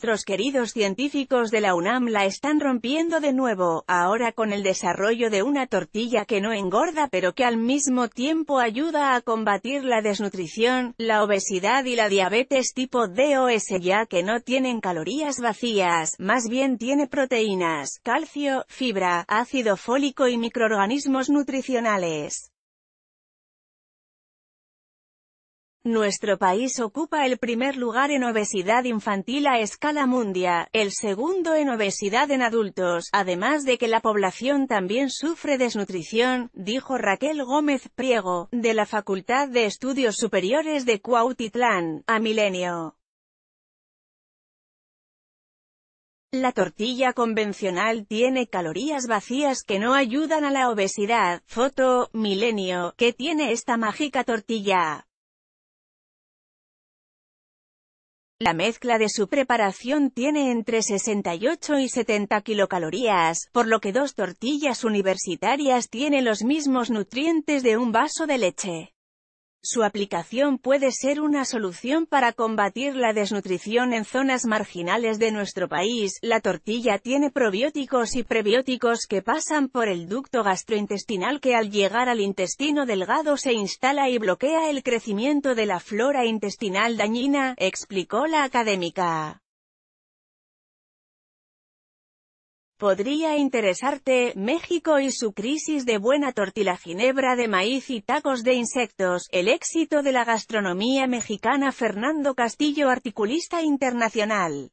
nuestros queridos científicos de la UNAM la están rompiendo de nuevo, ahora con el desarrollo de una tortilla que no engorda pero que al mismo tiempo ayuda a combatir la desnutrición, la obesidad y la diabetes tipo DOS ya que no tienen calorías vacías, más bien tiene proteínas, calcio, fibra, ácido fólico y microorganismos nutricionales. Nuestro país ocupa el primer lugar en obesidad infantil a escala mundial, el segundo en obesidad en adultos, además de que la población también sufre desnutrición, dijo Raquel Gómez Priego, de la Facultad de Estudios Superiores de Cuautitlán, a Milenio. La tortilla convencional tiene calorías vacías que no ayudan a la obesidad. Foto, Milenio, que tiene esta mágica tortilla. La mezcla de su preparación tiene entre 68 y 70 kilocalorías, por lo que dos tortillas universitarias tienen los mismos nutrientes de un vaso de leche. Su aplicación puede ser una solución para combatir la desnutrición en zonas marginales de nuestro país. La tortilla tiene probióticos y prebióticos que pasan por el ducto gastrointestinal que al llegar al intestino delgado se instala y bloquea el crecimiento de la flora intestinal dañina, explicó la académica. Podría interesarte, México y su crisis de buena tortilla ginebra de maíz y tacos de insectos, el éxito de la gastronomía mexicana Fernando Castillo articulista internacional.